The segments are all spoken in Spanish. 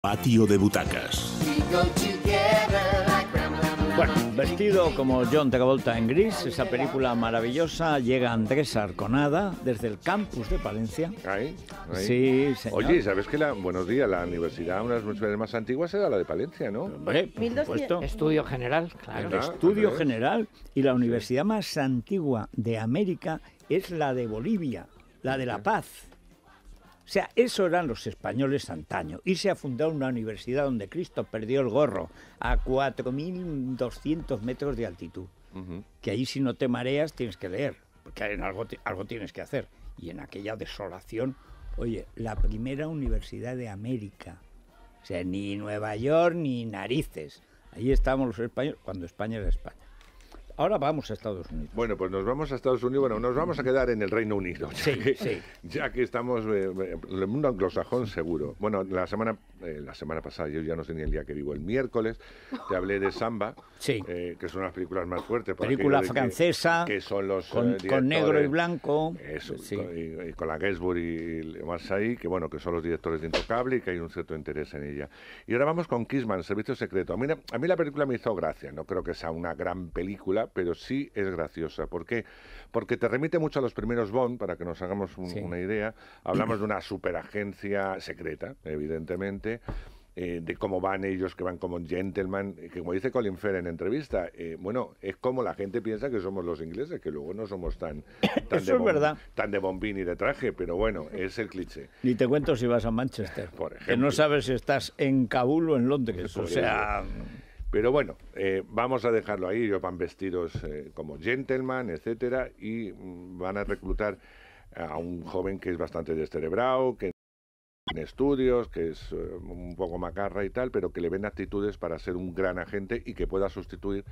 Patio de butacas. Bueno, vestido como John Travolta en gris, esa película maravillosa, llega Andrés Arconada desde el campus de Palencia. Ahí, Sí, señor. Oye, ¿sabes que buenos días, la universidad, una de las universidades más antiguas era la de Palencia, ¿no? Estudio general, claro. Estudio general y la universidad más antigua de América es la de Bolivia, la de La Paz. O sea, eso eran los españoles antaño. Irse a fundar una universidad donde Cristo perdió el gorro a 4.200 metros de altitud. Que ahí si no te mareas tienes que leer, porque en algo, algo tienes que hacer. Y en aquella desolación, oye, la primera universidad de América. O sea, ni Nueva York ni narices. Ahí estábamos los españoles cuando España era España. Ahora vamos a Estados Unidos. Bueno, pues nos vamos a Estados Unidos. Bueno, nos vamos a quedar en el Reino Unido. Ya sí, que, sí. Ya que estamos. Eh, en el mundo anglosajón, seguro. Bueno, la semana eh, la semana pasada, yo ya no tenía el día que vivo, el miércoles, te hablé de Samba, sí. Eh, es que de las películas más fuertes. Película francesa, que, son los, con, eh, negro y blanco. y, con la Gainsbourg y más ahí, que bueno, que son los directores de Intocable y que hay un cierto interés en ella. Y ahora vamos con Kisman, Servicio Secreto. Mira, a mí la película me hizo gracia, no creo que sea una gran película, pero sí es graciosa. ¿Por Porque porque te remite mucho a los primeros Bond, para que nos hagamos una idea. Hablamos de una superagencia secreta, evidentemente. Eh, de cómo van ellos, que van como gentleman, que como dice Colin Fair en entrevista, eh, bueno, es como la gente piensa que somos los ingleses, que luego no somos tan, de, bombín y de traje, pero bueno, es el cliché. Ni te cuento si vas a Manchester, Por ejemplo, que no sabes si estás en Kabul o en Londres, o sea... Pero bueno, eh, vamos a dejarlo ahí. Ellos van vestidos eh, como gentleman, etcétera, y mm, van a reclutar a un joven que es bastante descerebrado, que en estudios, que es eh, un poco macarra y tal, pero que le ven actitudes para ser un gran agente y que pueda sustituir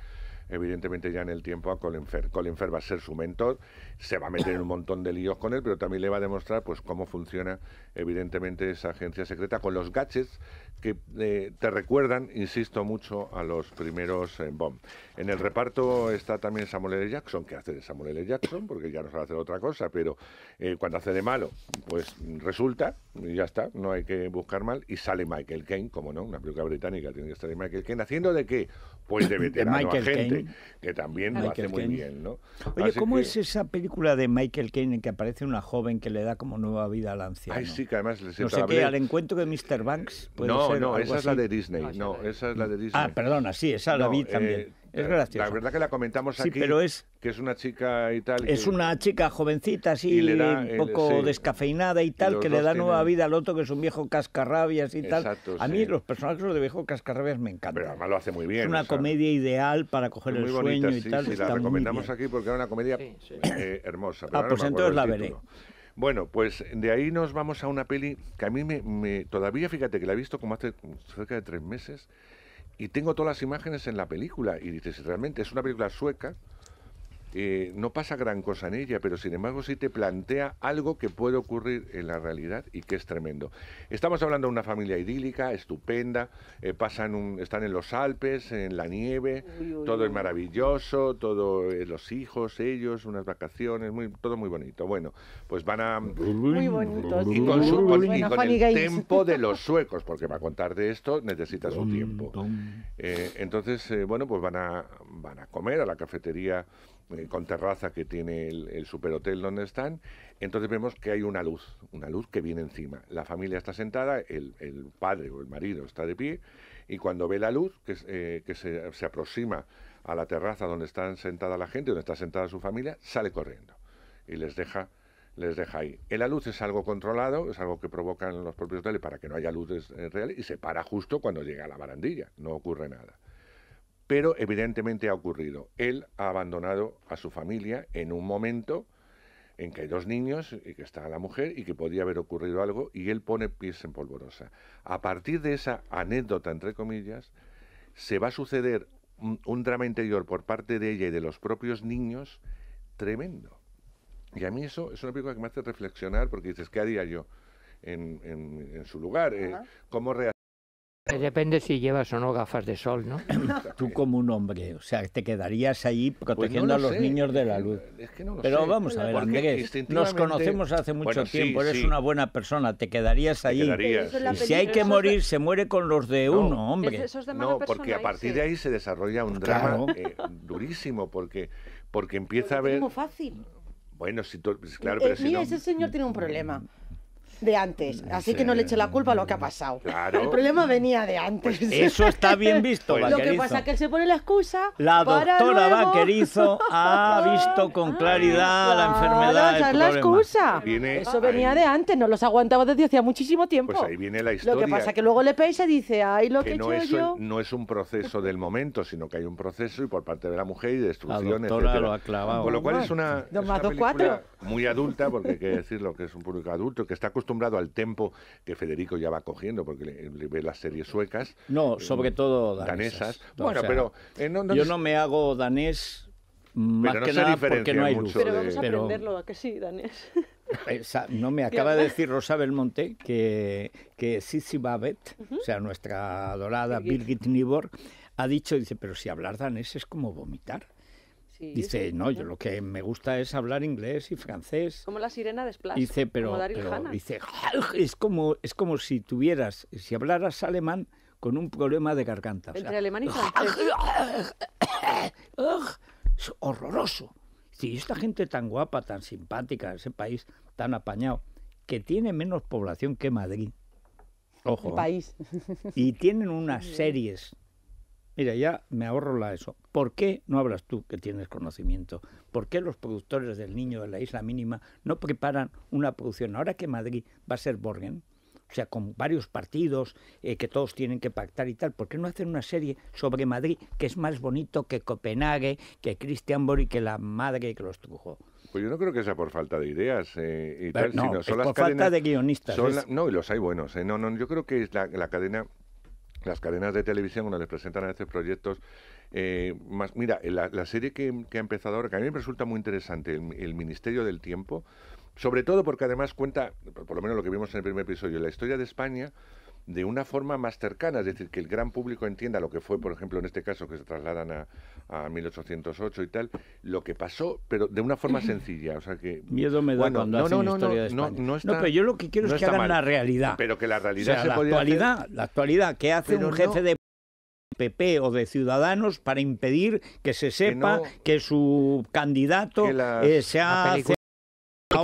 evidentemente ya en el tiempo a Colin Fair. Colin Fair va a ser su mentor, se va a meter en un montón de líos con él, pero también le va a demostrar pues cómo funciona evidentemente esa agencia secreta con los gadgets que eh, te recuerdan, insisto mucho, a los primeros en eh, En el reparto está también Samuel L. Jackson, que hace de Samuel L. Jackson, porque ya no a hacer otra cosa, pero eh, cuando hace de malo, pues resulta, y ya está, no hay que buscar mal, y sale Michael Kane, como no, una peluca británica tiene que estar de Michael Caine, haciendo de qué? Pues de veterano de agente que, también lo hace muy bien, ¿no? Oye, ¿cómo es esa película de Michael Caine en que aparece una joven que le da como nueva vida al anciano? Ay, sí, que además les No sé qué, al encuentro de Mr. Banks. Eh, no, no, esa es la de Disney. Ah, no, esa es la ah, de Disney. Ah, perdona, sí, esa la vi eh, también. Es eh, gracioso. La verdad que la comentamos aquí, pero es, que es una chica y tal. Es una chica jovencita, así, un poco descafeinada y tal, que le da nueva vida al otro, que es un viejo cascarrabias y tal. A mí los personajes de viejo cascarrabias me encantan. Pero además lo hace muy bien. Es una comedia ideal para coger el sueño y tal. Sí, la recomendamos aquí porque era una comedia eh, hermosa. ah, pues entonces la veré. Bueno, pues de ahí nos vamos a una peli que a mí me, todavía, fíjate que la he visto como hace cerca de tres meses y tengo todas las imágenes en la película y dices, realmente es una película sueca eh, no pasa gran cosa en ella, pero sin embargo sí te plantea algo que puede ocurrir en la realidad y que es tremendo. Estamos hablando de una familia idílica, estupenda, eh, pasan un, están en los Alpes, en la nieve, todo es maravilloso, todos eh, los hijos, ellos, unas vacaciones, muy, todo muy bonito. Bueno, pues van a... Muy Y con, el tiempo de los suecos, porque para contar de esto necesita su tiempo. entonces, bueno, pues van a, van a comer a la cafetería eh, con terraza que tiene el, superhotel donde están. Entonces vemos que hay una luz, una luz que viene encima. La familia está sentada, el, padre o el marido está de pie y cuando ve la luz que, eh, se, aproxima a la terraza donde están sentada la gente, donde está sentada su familia, sale corriendo y les deja les deja ahí. la luz es algo controlado, es algo que provocan los propios hoteles para que no haya luces eh, reales y se para justo cuando llega a la barandilla, no ocurre nada pero evidentemente ha ocurrido. Él ha abandonado a su familia en un momento en que hay dos niños y que está la mujer y que podría haber ocurrido algo y él pone pies en polvorosa. A partir de esa anécdota, entre comillas, se va a suceder un, drama interior por parte de ella y de los propios niños tremendo. Y a mí eso es una película que me hace reflexionar porque dices, ¿qué haría yo en, su lugar? Eh, ¿Cómo reaccionaría? Eh, depende si llevas o no gafas de sol, ¿no? Tú como un hombre, o sea, te quedarías ahí pues protegiendo a los niños de la luz. Eh, pero vamos a ver, Andrés, nos conocemos hace mucho tiempo, eres una buena persona, te quedarías ahí? allí. Si hay que morir, se muere con los de uno, hombre. no, porque a partir de ahí se desarrolla un drama eh, durísimo, porque, porque empieza a ver... Es muy fácil. Bueno, si tú, pues claro, ese señor tiene un problema de antes. Mm, Así que no le eche la culpa a lo que ha pasado. El problema venía de antes. Pues eso está bien visto, Lo que pasa es que él se pone la excusa. La doctora Vaquerizo ha visto con claridad la enfermedad. esa el la excusa. eso venía de antes, no los aguantaba desde hacía muchísimo pues tiempo. Pues ahí viene la historia. Lo que pasa es que luego le peis y dice, ay, lo que, no he hecho es, No es un proceso del momento, sino que hay un proceso y por parte de la mujer y destrucciones. La lo ha clavado. Con lo cual es una, muy adulta, porque hay que decirlo que es un público adulto que está acostumbrado acostumbrado al tempo que Federico ya va cogiendo, porque le, ve las series suecas. No, eh, sobre todo danesas. Bueno, pero... Eh, yo no me hago danés más no que nada porque no hay Pero vamos a aprenderlo, que sí, danés? Eh, no me acaba de decir Rosa Belmonte que, que Sissi Babet, o sea, nuestra adorada Birgit, Birgit Nibor, ha dicho, dice, pero si hablar danés es como vomitar dice, no, yo lo que me gusta es hablar inglés y francés. Como la sirena de Dice, pero, dice, es como, es como si tuvieras, si hablaras alemán con un problema de garganta. Entre alemán y francés. Es horroroso. Si esta gente tan guapa, tan simpática, ese país tan apañado, que tiene menos población que Madrid. Ojo. El país. ¿eh? Y tienen unas series Mira, ya me ahorro la eso. ¿Por qué no hablas tú que tienes conocimiento? ¿Por qué los productores del Niño de la Isla Mínima no preparan una producción? Ahora que Madrid va a ser Borgen, o sea, con varios partidos eh, que todos tienen que pactar y tal, ¿por qué no hacen una serie sobre Madrid que es más bonito que Copenhague, que Christian Bori, que la madre que los trujo? Pues yo no creo que sea por falta de ideas eh, y tal, no, sino por falta de guionistas. no, y los hay buenos. Eh, no, no, yo creo que es la, la cadena las cadenas de televisión cuando les presentan a veces proyectos. Eh, más, mira, la, serie que, ha empezado ahora, que a mí me resulta muy interesante, el, Ministerio del Tiempo, sobre todo porque además cuenta, por lo menos lo que vimos en el primer episodio, la historia de España de una forma más cercana, es decir, que el gran público entienda lo que fue, por ejemplo, en este caso que se trasladan a, 1808 y tal, lo que pasó, pero de una forma sencilla, o sea que miedo me da cuando hacen historia de España. No, pero yo lo que quiero es que hagan la realidad. Pero que la realidad la actualidad, la actualidad que hace un jefe de PP o de Ciudadanos para impedir que se sepa que, su candidato eh, sea...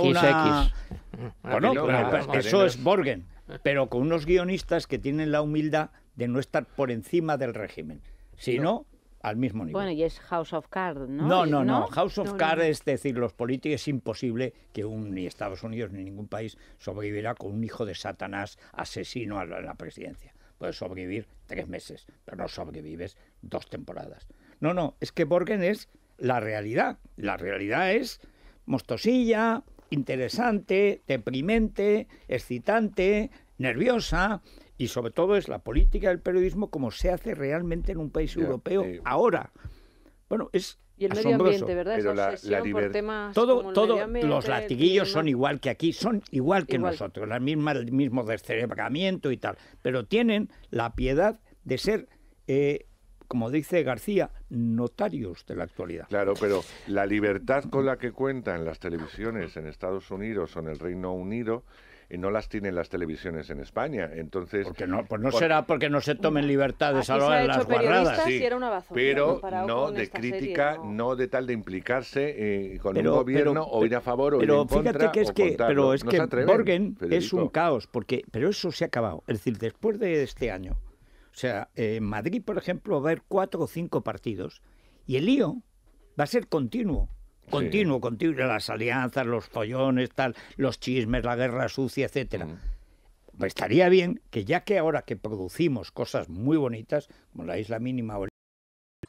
una... Bueno, pues, eso es Borgen pero con unos guionistas que tienen la humildad de no estar por encima del régimen, sino al mismo nivel. Bueno, y es House of Cards, ¿no? No, no, no. House of Cards, es decir, los políticos, es imposible que un, ni Estados Unidos ni ningún país sobrevivirá con un hijo de Satanás asesino a la, a la presidencia. Puedes sobrevivir tres meses, pero no sobrevives dos temporadas. No, no, es que Borgen es la realidad. La realidad es Mostosilla, interesante, deprimente, excitante, nerviosa, y sobre todo es la política del periodismo como se hace realmente en un país europeo ahora. Bueno, es y el medio ambiente, ¿verdad? Pero la, por temas todo, como el los latiguillos son igual que aquí, son igual que nosotros, la misma, el mismo descerebramiento y tal, pero tienen la piedad de ser eh, como dice García, notarios de la actualidad. Claro, pero la libertad con la que cuentan las televisiones en Estados Unidos o en el Reino Unido y eh, no las tienen las televisiones en España. Entonces, porque no, pues no será porque no se tomen libertades a lo las era una pero no de crítica, no. de tal de implicarse eh, con el un gobierno o ir a favor o ir en contra. Pero fíjate que es que, pero es es un caos, porque pero eso se ha acabado. Es decir, después de este año o sea, en eh, Madrid, por ejemplo, va a haber cuatro o cinco partidos y el lío va a ser continuo. Continuo, continuo, las alianzas, los follones, tal, los chismes, la guerra sucia, etcétera. Mm. Pues estaría bien que ya que ahora que producimos cosas muy bonitas, como la isla mínima o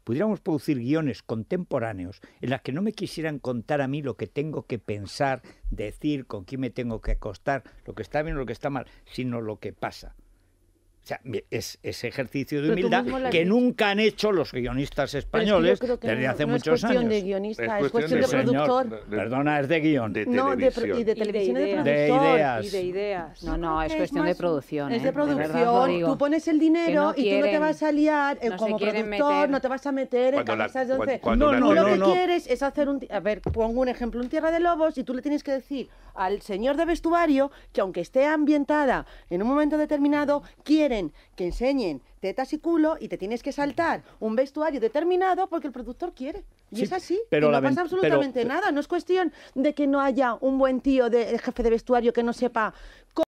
pudiéramos producir guiones contemporáneos en las que no me quisieran contar a mí lo que tengo que pensar, decir, con quién me tengo que acostar, lo que está bien o lo que está mal, sino lo que pasa. O sea, es ese ejercicio de humildad que nunca han hecho los guionistas españoles desde hace muchos años. es cuestión de guionista, es cuestión, de, productor. perdona, es de guión. De no, y de televisión y de, productor. Ideas. de ideas. No, no, es, cuestión de producción. Es ¿eh? de producción. Tú pones el dinero y tú no te vas a liar eh, como productor, no te vas a meter en camisas de once. No, no, Lo que quieres es hacer un... A ver, pongo un ejemplo, un Tierra de Lobos y tú le tienes que decir al señor de vestuario que aunque esté ambientada en un momento determinado, quiere que enseñen tetas y culo y te tienes que saltar un vestuario determinado porque el productor quiere. Y es así. Pero y no pasa absolutamente nada. No es cuestión de que no haya un buen tío de, jefe de vestuario que no sepa cómo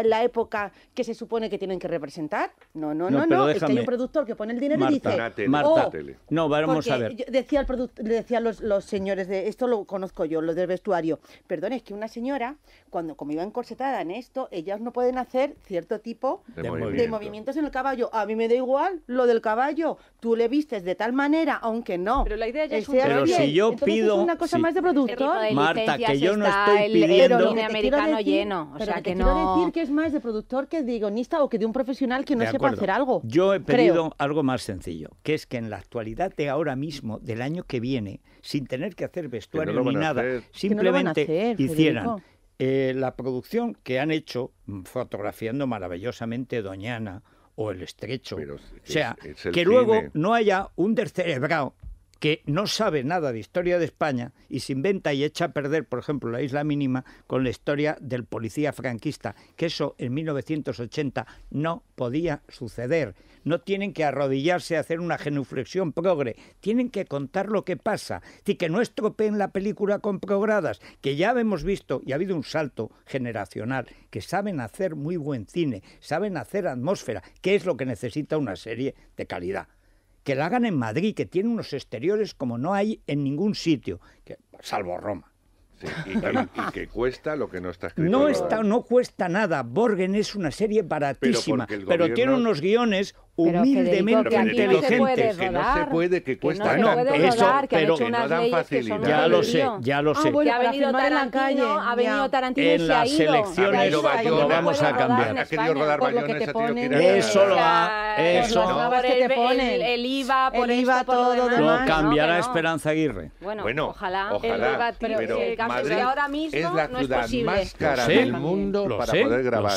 en la época que se supone que tienen que representar. No, no, no, no. es que hay un productor que pone el dinero y dice. Oh, no, vamos a ver. Decía el decía los, los, señores de esto lo conozco yo, los del vestuario. Perdón, es que una señora cuando como iba encorsetada en esto, ellas no pueden hacer cierto tipo de, movimientos en el caballo. A mí me da igual lo del caballo. Tú le vistes de tal manera, aunque no. Pero la idea ya eh, es si yo pido una cosa más de productor. Marta, que yo no estoy pidiendo el, americano lleno, o sea que no. Decir que más de productor que de guionista o que de un profesional que no sepa hacer algo. Yo he pedido algo más sencillo, que es que en la actualidad de ahora mismo, del año que viene, sin tener que hacer vestuario ni nada, simplemente hicieran eh, la producción que han hecho mm, fotografiando maravillosamente Doñana o el estrecho. o sea, que luego no haya un descerebrado que no sabe nada de historia de España y se inventa y echa a perder, por ejemplo, la Isla Mínima con la historia del policía franquista, que eso en 1980 no podía suceder. No tienen que arrodillarse a hacer una genuflexión progre, tienen que contar lo que pasa y que no estropeen la película con progradas, que ya hemos visto y ha habido un salto generacional, que saben hacer muy buen cine, saben hacer atmósfera, que es lo que necesita una serie de calidad que la hagan en Madrid, que tiene unos exteriores como no hay en ningún sitio, salvo Roma. y, que, cuesta lo que no está escrito. No, está, no cuesta nada. Borgen es una serie baratísima, pero tiene unos guiones, humildemente pero que inteligente. No que no se puede, que cuesta no rodar, eso, pero que no dan facilidad. Ya lo sé, ya lo ah, sé. Ah, bueno, que ha venido Tarantino, en la calle, ha venido Tarantino en y las ha ido. elecciones vamos a cambiar. rodar Eso lo ha, eso. No, el, IVA, por el IVA, todo, lo Lo cambiará Esperanza Aguirre. Bueno, ojalá. Ojalá, pero Madrid ahora mismo es la ciudad más cara del mundo para poder grabar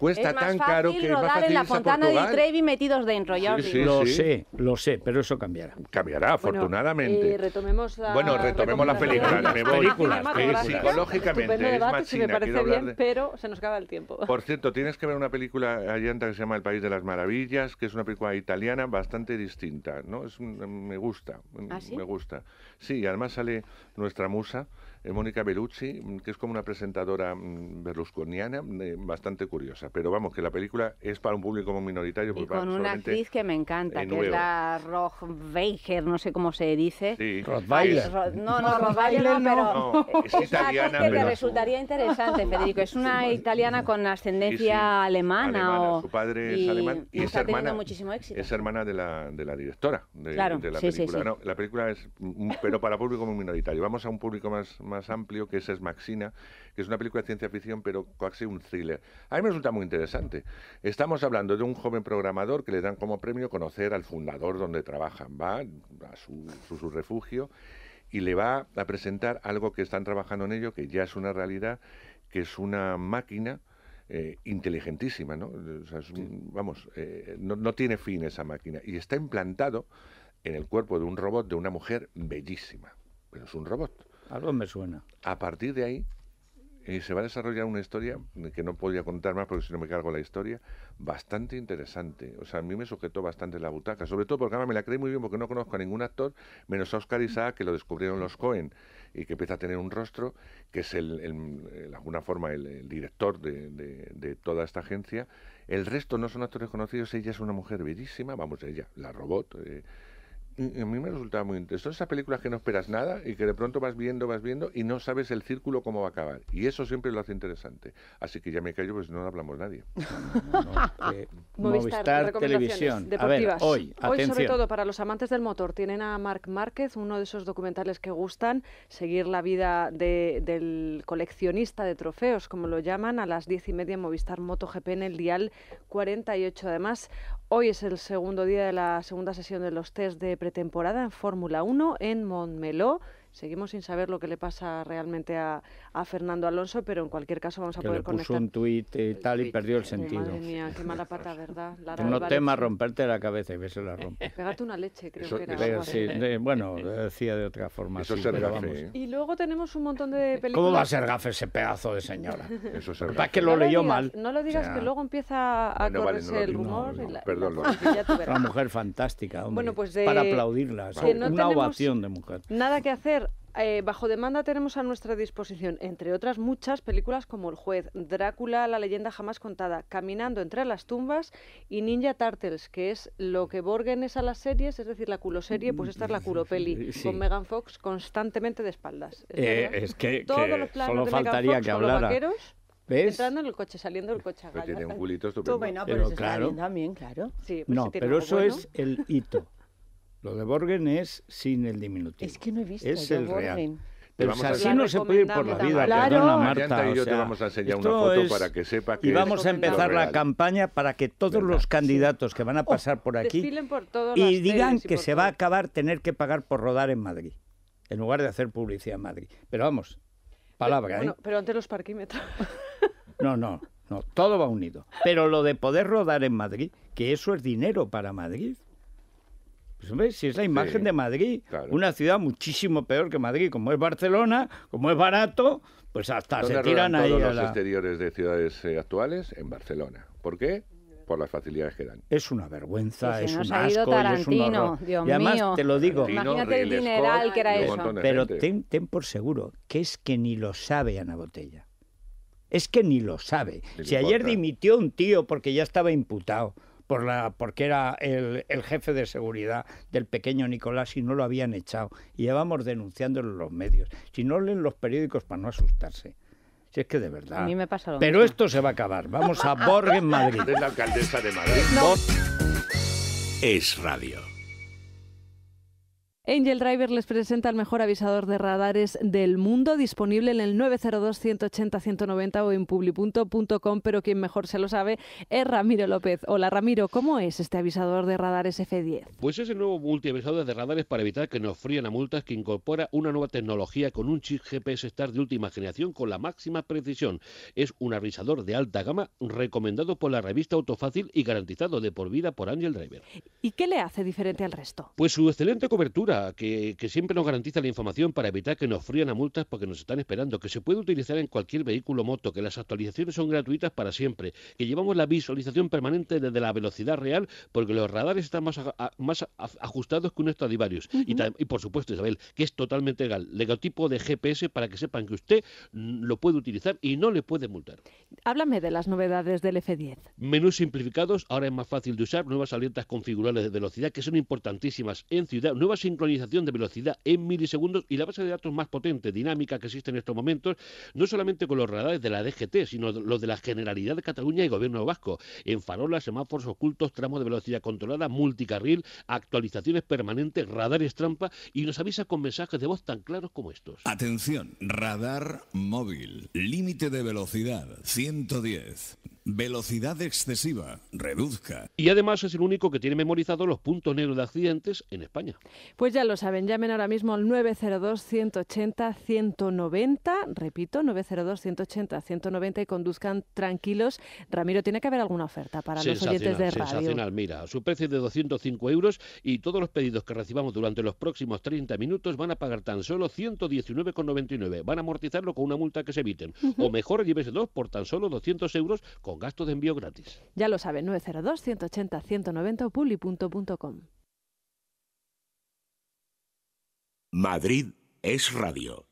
cuesta tan caro que es más fácil en la Fontana de Trevi metidos dentro, ya lo sé, lo sé, pero eso cambiará. Cambiará, afortunadamente. Bueno, eh, retomemos la bueno, retomemos La película. psicológicamente debate, sí, me parece bien, pero se nos acaba el tiempo. Por cierto, tienes que ver una película allanta que se llama El País de las Maravillas, que es una película italiana bastante distinta, ¿no? Es me gusta, ¿Ah, me gusta. Sí, además sale nuestra musa. Eh, Mónica Bellucci, mm, que es como una presentadora mm, berlusconiana, eh, bastante curiosa. Pero vamos, que la película es para un público muy minoritario. Y con una actriz que me encanta, que es la Weiger, no sé cómo se dice. Sí. Rothweiler. no, no, Rothweiler pero... es italiana. que resultaría interesante, Federico. Es una italiana con ascendencia alemana. Su padre es alemán. Y es hermana, muchísimo éxito. Es hermana de la, de la directora de, la película. la película es, mm, pero para público muy minoritario. Vamos a un público más más amplio, que esa Es Maxina, que es una película de ciencia ficción, pero casi un thriller. A mí me resulta muy interesante. Estamos hablando de un joven programador que le dan como premio conocer al fundador donde trabajan, va a su, refugio y le va a presentar algo que están trabajando en ello, que ya es una realidad, que es una máquina eh, inteligentísima, ¿no? Vamos, eh, no, tiene fin esa máquina. Y está implantado en el cuerpo de un robot de una mujer bellísima, pero es un robot. Algo me suena. A partir de ahí eh, se va a desarrollar una historia que no podía contar más porque si no me cargo la historia, bastante interesante. O sea, a mí me sujetó bastante la butaca, sobre todo porque además me la creí muy bien porque no conozco a ningún actor, menos a Oscar Isaac, que lo descubrieron los Cohen y que empieza a tener un rostro, que es el, eh, alguna forma el, director de, toda esta agencia. El resto no son actores conocidos, ella es una mujer bellísima, vamos, ella, la robot. Eh, Mm, a mí me resultaba muy interesante. Son esas películas que no esperas nada y que de pronto vas viendo, vas viendo y no sabes el círculo cómo va a acabar. Y eso siempre lo hace interesante. Así que ya me callo, pues no hablamos nadie. Eh, Movistar, Televisión. Deportivas. hoy, sobre todo para los amantes del motor, tienen a Marc Márquez, uno de esos documentales que gustan, seguir la vida del coleccionista de trofeos, como lo llaman, a las diez y media en Movistar MotoGP en el Dial 48. Además, Hoy es el segundo día de la segunda sesión de los test de pretemporada en Fórmula 1 en Montmeló. Seguimos sin saber lo que le pasa realmente a, Fernando Alonso, pero en cualquier caso vamos a poder le puso conectar. un tuit y tal y perdió el sentido. Madre mía, qué mala pata, ¿verdad? no temas romperte la cabeza y ves la rompe. Pegate una leche, creo que era. bueno, decía de otra forma. Eso Y luego tenemos un montón de películas. ¿Cómo va a ser gafe ese pedazo de señora? Eso es gafe. que lo no leyó mal. No lo digas, que luego empieza a correrse el rumor. perdón, la, Una mujer fantástica, pues para aplaudirla. Una ovación de mujer. Nada que hacer eh, bajo demanda tenemos a nuestra disposición, entre otras muchas películas como El juez, Drácula, La leyenda jamás contada, Caminando entre las tumbas y Ninja Turtles, que es lo que Borgen es a las series, es decir, la culoserie, pues esta es la mm, culopeli, peli, con Megan Fox constantemente de espaldas. ¿es, eh, que, solo faltaría que hablara. Entrando en el coche, saliendo del coche. tiene un culito pues claro. también, claro. Pues no, pero eso es el hito. Lo de Borgen es sin el diminutivo. Es que no he visto. Es el real. Pero así no se puede ir por la vida, perdona Marta. y vamos a para que sepa Y vamos a empezar la campaña para que todos los candidatos que van a pasar por aquí y digan que se va a acabar tener que pagar por rodar en Madrid, en lugar de hacer publicidad en Madrid. Pero vamos, palabra, pero, ¿eh? Pero antes los parquímetros. No, no, no, todo va unido. Pero lo de poder rodar en Madrid, que eso es dinero para Madrid. Pues si es la imagen de Madrid, una ciudad muchísimo peor que Madrid, como es Barcelona, como es barato, pues hasta se tiran ahí a los exteriores de ciudades eh, actuales en Barcelona. ¿Por qué? por las facilidades que dan. Es una vergüenza, es, un asco, es un asco, y además, te lo digo, imagínate el dineral que era eso. Pero ten, por seguro que es que ni lo sabe Ana Botella. Es que ni lo sabe. si ayer dimitió un tío porque ya estaba imputado por la, porque era el, jefe de seguridad del pequeño Nicolás y no lo habían echado. Y llevamos denunciándolo en los medios. Si no leen los periódicos para no asustarse. Si es que de verdad. A mí me pasa lo Pero esto se va a acabar. Vamos a Borges, Madrid. Es la alcaldesa de Madrid. Es radio. Angel Driver les presenta el mejor avisador de radares del mundo, disponible en el 902-180-190 o en publipunto.com, pero quien mejor se lo sabe es Ramiro López. Hola Ramiro, ¿cómo es este avisador de radares F10? Pues es el nuevo multiavisador de radares para evitar que nos fríen a multas que incorpora una nueva tecnología con un chip GPS Star de última generación con la máxima precisión. Es un avisador de alta gama recomendado por la revista Autofácil y garantizado de por vida por Angel Driver. ¿Y qué le hace diferente al resto? Pues su excelente cobertura que, siempre nos garantiza la información para evitar que nos frían a multas porque nos están esperando, que se puede utilizar en cualquier vehículo moto, que las actualizaciones son gratuitas para siempre, que llevamos la visualización permanente desde la velocidad real porque los radares están más, ajustados que un estadivarios y, por supuesto, Isabel, que es totalmente legal, legotipo de GPS para que sepan que usted lo puede utilizar y no le puede multar. Háblame de las novedades del F10. Menús simplificados, ahora es más fácil de usar, nuevas alertas configurables de velocidad que son importantísimas en ciudad, nuevas sincronización de velocidad en milisegundos y la base de datos más potente, dinámica que existe en estos momentos, no solamente con los radares de la DGT, sino los de la Generalidad de Cataluña y Gobierno Vasco, en farolas, semáforos ocultos, tramos de velocidad controlada, multicarril, actualizaciones permanentes, radares trampa y nos avisa con mensajes de voz tan claros como estos. Atención, radar móvil, límite de velocidad 110. Velocidad excesiva, reduzca. Y además es el único que tiene memorizado los puntos negros de accidentes en España. Pues ya lo saben, llamen ahora mismo al 902-180-190, repito, 902-180-190 y conduzcan tranquilos. Ramiro, tiene que haber alguna oferta para los oyentes de radio. Sensacional, mira, su precio es de 205 euros y todos los pedidos que recibamos durante los próximos 30 minutos van a pagar tan solo 119,99. Van a amortizarlo con una multa que se eviten. O mejor, llévese dos por tan solo 200 euros con gasto de envío gratis. Ya lo saben, 902-180-190 publi.com. Madrid es radio.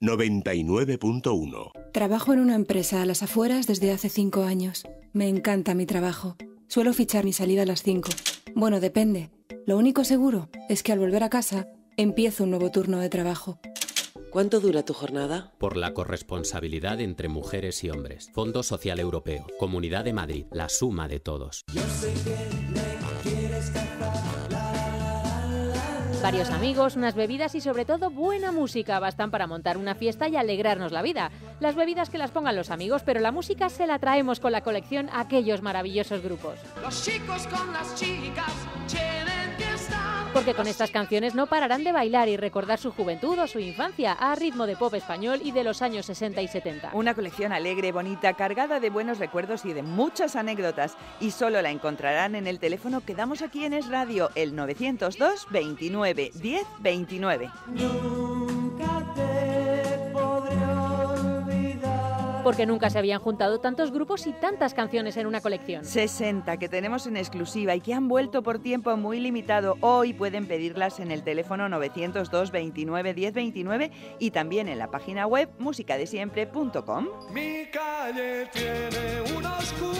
99.1 Trabajo en una empresa a las afueras desde hace 5 años. Me encanta mi trabajo. Suelo fichar mi salida a las 5. Bueno, depende. Lo único seguro es que al volver a casa empiezo un nuevo turno de trabajo. ¿Cuánto dura tu jornada? Por la corresponsabilidad entre mujeres y hombres. Fondo Social Europeo. Comunidad de Madrid. La suma de todos. Varios amigos, unas bebidas y sobre todo buena música bastan para montar una fiesta y alegrarnos la vida. Las bebidas que las pongan los amigos, pero la música se la traemos con la colección a aquellos maravillosos grupos. Los chicos con las chicas, porque con estas canciones no pararán de bailar y recordar su juventud o su infancia a ritmo de pop español y de los años 60 y 70. Una colección alegre, bonita, cargada de buenos recuerdos y de muchas anécdotas. Y solo la encontrarán en el teléfono que damos aquí en Es Radio, el 902 29 10 29. porque nunca se habían juntado tantos grupos y tantas canciones en una colección. 60 que tenemos en exclusiva y que han vuelto por tiempo muy limitado. Hoy pueden pedirlas en el teléfono 902 29 10 29 y también en la página web musicadesiempre.com. Mi calle tiene un oscuro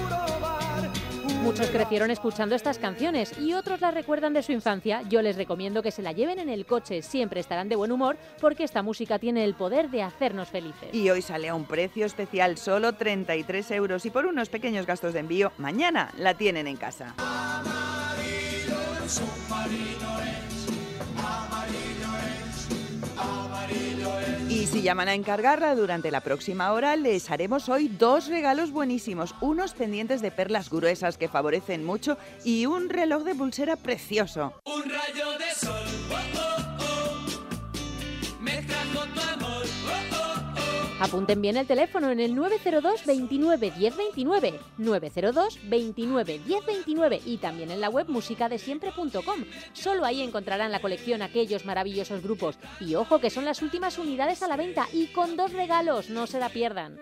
Muchos crecieron escuchando estas canciones y otros las recuerdan de su infancia. Yo les recomiendo que se la lleven en el coche, siempre estarán de buen humor porque esta música tiene el poder de hacernos felices. Y hoy sale a un precio especial, solo 33 euros y por unos pequeños gastos de envío, mañana la tienen en casa. Y si llaman a encargarla durante la próxima hora, les haremos hoy dos regalos buenísimos. Unos pendientes de perlas gruesas que favorecen mucho y un reloj de pulsera precioso. Un rayo de sol. ¡Oh, oh! Apunten bien el teléfono en el 902 29 10 29, 902 29 10 29 y también en la web musicadesiempre.com. Solo ahí encontrarán la colección aquellos maravillosos grupos. Y ojo que son las últimas unidades a la venta y con dos regalos, no se la pierdan.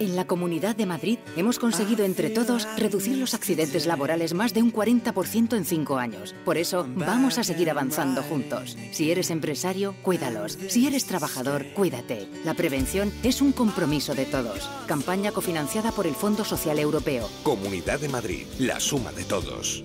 En la Comunidad de Madrid hemos conseguido ah, entre todos ah, reducir los accidentes laborales más de un 40% en cinco años. Por eso vamos a seguir avanzando juntos. Si eres empresario, cuídalos. Si eres trabajador, cuídate. La prevención es un compromiso de todos. Campaña cofinanciada por el Fondo Social Europeo. Comunidad de Madrid, la suma de todos.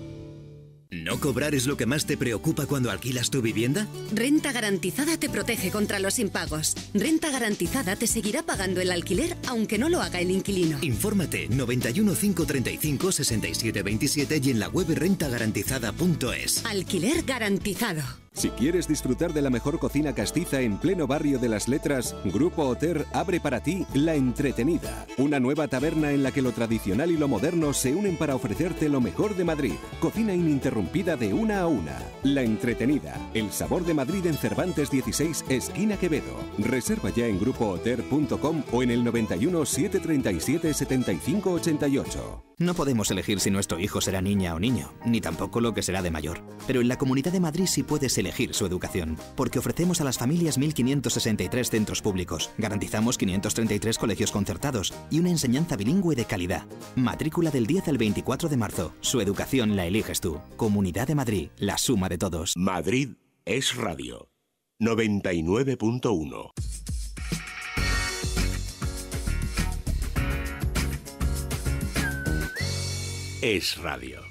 ¿No cobrar es lo que más te preocupa cuando alquilas tu vivienda? Renta Garantizada te protege contra los impagos. Renta Garantizada te seguirá pagando el alquiler aunque no lo haga el inquilino. Infórmate 91 535 y en la web rentagarantizada.es. Alquiler garantizado. Si quieres disfrutar de la mejor cocina castiza en pleno barrio de las letras, Grupo Oter abre para ti La Entretenida, una nueva taberna en la que lo tradicional y lo moderno se unen para ofrecerte lo mejor de Madrid. Cocina ininterrumpida de una a una. La Entretenida, el sabor de Madrid en Cervantes 16, esquina Quevedo. Reserva ya en grupooter.com o en el 91 737 75 88. No podemos elegir si nuestro hijo será niña o niño, ni tampoco lo que será de mayor. Pero en la Comunidad de Madrid sí puede ser elegir su educación, porque ofrecemos a las familias 1.563 centros públicos, garantizamos 533 colegios concertados y una enseñanza bilingüe de calidad. Matrícula del 10 al 24 de marzo. Su educación la eliges tú. Comunidad de Madrid, la suma de todos. Madrid es radio. 99.1 Es radio.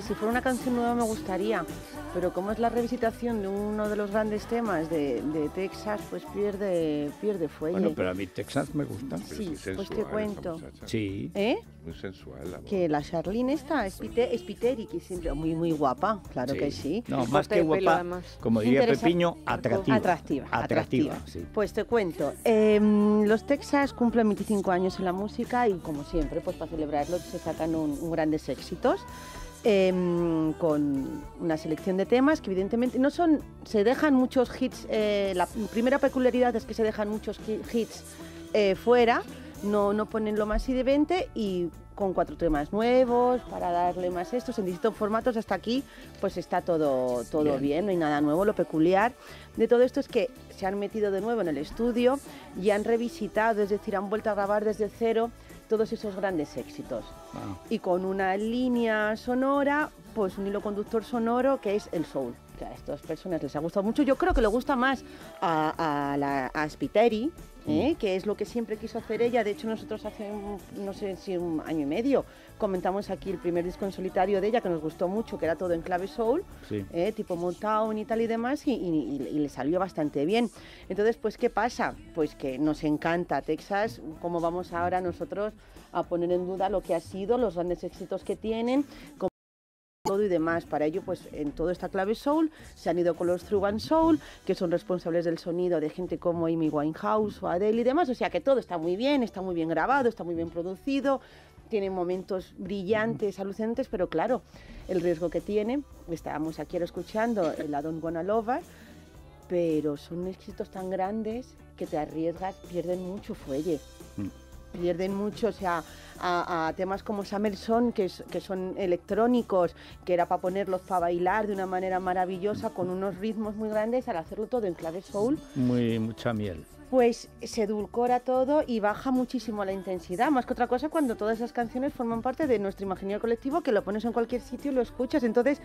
si fuera una canción nueva me gustaría, pero como es la revisitación de uno de los grandes temas de, Texas, pues pierde, pierde fuelle. Bueno, pero a mí Texas me gusta. Sí, pues te cuento. Sí. ¿Eh? Muy sensual. que la Charlene está, es, pite, es piteric, y siempre muy, muy guapa, claro que sí. No, más que guapa, como diría Pepiño, atractiva. Atractiva, atractiva. Pues te cuento, em, los Texas cumplen 25 años en la música y como siempre, pues para celebrarlo se sacan un grandes éxitos. Em, con una selección de temas que evidentemente no son, se dejan muchos hits, eh, la primera peculiaridad es que se dejan muchos hits eh, fuera, no, no ponen lo más y de 20 y con cuatro temas nuevos para darle más estos en distintos formatos hasta aquí pues está todo, todo bien, no hay nada nuevo, lo peculiar de todo esto es que se han metido de nuevo en el estudio y han revisitado, es decir, han vuelto a grabar desde cero todos esos grandes éxitos. Y con una línea sonora, pues un hilo conductor sonoro que es el soul. Que a estas personas les ha gustado mucho. Yo creo que le gusta más a, a la, a Spiteri, ¿eh? mm. que es lo que siempre quiso hacer ella. De hecho, nosotros hace, no sé si un año y medio comentamos aquí el primer disco en solitario de ella que nos gustó mucho, que era todo en clave soul, eh, tipo Motown y tal y demás, y, le salió bastante bien. Entonces, pues, ¿qué pasa? Pues que nos encanta Texas, como vamos ahora nosotros a poner en duda lo que ha sido, los grandes éxitos que tienen. Como todo y demás. Para ello, pues en toda esta clave soul se han ido con los True and Soul, que son responsables del sonido de gente como Amy Winehouse o Adele y demás. O sea que todo está muy bien, está muy bien grabado, está muy bien producido, tiene momentos brillantes, alucinantes, pero claro, el riesgo que tiene, estábamos aquí ahora escuchando el Adon Guanalova, pero son éxitos tan grandes que te arriesgas, pierden mucho fuelle. Mm pierden mucho, o sea, a, temas como samerson que, que son electrónicos, que era para ponerlos para bailar de una manera maravillosa, con unos ritmos muy grandes, al hacerlo todo en clave soul. Muy, mucha miel pues se edulcora todo y baja muchísimo la intensidad. Más que otra cosa cuando todas esas canciones forman parte de nuestro imaginario colectivo, que lo pones en cualquier sitio y lo escuchas. Entonces,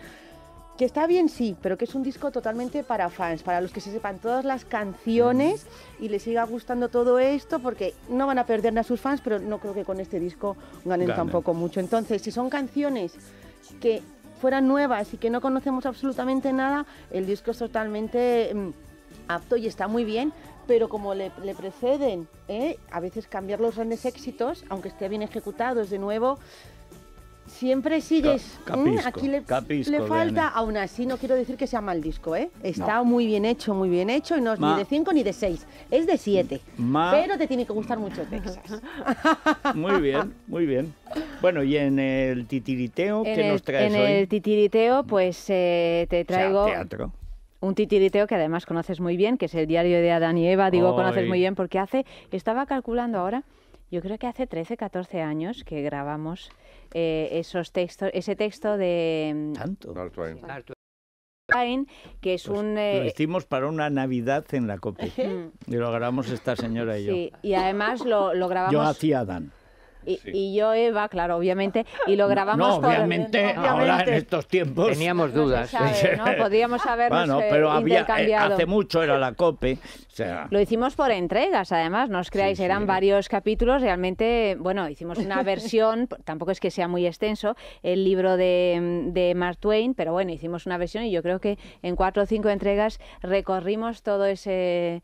que está bien sí, pero que es un disco totalmente para fans, para los que se sepan todas las canciones y les siga gustando todo esto, porque no van a perder a sus fans, pero no creo que con este disco ganen tampoco mucho. Entonces, si son canciones que fueran nuevas y que no conocemos absolutamente nada, el disco es totalmente mm, apto y está muy bien, pero como le, preceden, ¿eh? a veces cambiar los grandes éxitos, aunque esté bien ejecutado, es de nuevo, siempre sigues. aquí le, falta, aún así no quiero decir que sea mal disco, ¿eh? Está muy bien hecho, muy bien hecho y no es ni de 5 ni de 6, es de 7. Pero te tiene que gustar mucho Texas. muy bien, muy bien. Bueno, y en el titiriteo, en ¿qué nos traes en hoy? En el titiriteo, pues eh, te traigo. un titiriteo que además conoces muy bien, que es el diario de Adán y Eva, digo, conoces muy bien porque hace, estaba calculando ahora, yo creo que hace 13, 14 años que grabamos eh, esos textos, ese texto de... Mm, ¿Tanto? Mark que es pues un... Lo eh, hicimos para una Navidad en la copia. Mm. y lo grabamos esta señora y yo. Sí, y además lo, lo grabamos... Yo hacía Dan. Y, yo, Eva, claro, obviamente, y lo grabamos no, No, ahora en estos tiempos... Teníamos dudas. Podríamos habernos bueno, eh, pero eh, hace mucho era la COPE. Lo hicimos por entregas, además, no os creáis, eran varios capítulos, realmente, bueno, hicimos una versión, tampoco es que sea muy extenso, el libro de, de Mark Twain, pero bueno, hicimos una versión y yo creo que en cuatro o cinco entregas recorrimos todo ese...